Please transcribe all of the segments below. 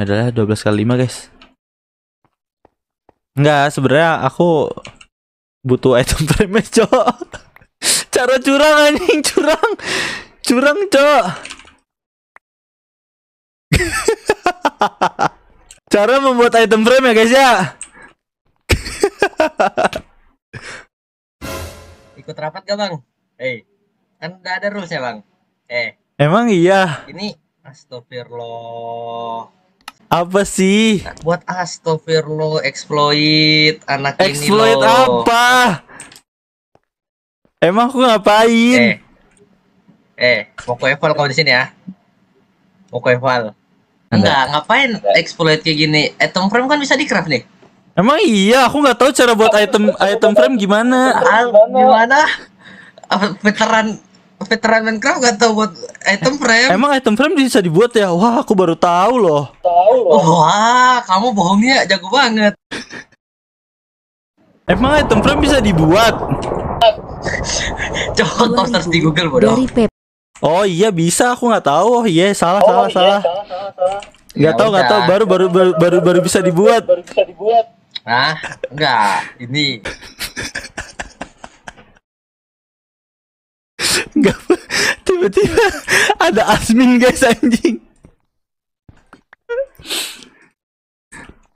adalah 12 kali 5 guys Enggak sebenarnya aku butuh item frame cok cara curang anjing curang curang cok cara membuat item frame ya guys ya ikut rapat gak bang? Hei eh, kan udah ada rules ya bang? Eh emang iya ini astagfirullah apa sih? Buat astagfirullah exploit anak exploit ini Exploit apa? Emang aku ngapain? Eh. Eh, mau eval kau di sini ya. Mau eval. Enggak, ngapain exploit kayak gini? Item frame kan bisa di-craft nih. Emang iya, aku nggak tahu cara buat item item frame gimana. Al, gimana? Veteran veteran Minecraft gak tau buat item frame. Emang item frame bisa dibuat ya? Wah, aku baru tahu loh. Tahu loh. Oh, wah, kamu bohongnya jago banget. Emang item frame bisa dibuat? Coba kau di Google bodoh. Dari Pep. Oh iya bisa, aku nggak tahu. Oh iya salah, salah, oh, iya, salah. salah, salah, salah. Gak ya tau, gak tau. Baru baru baru baru baru bisa dibuat. Baru bisa dibuat. Ah, enggak. Ini tiba-tiba ada Asmin guys anjing.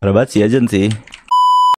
Rabat sih, agent sih.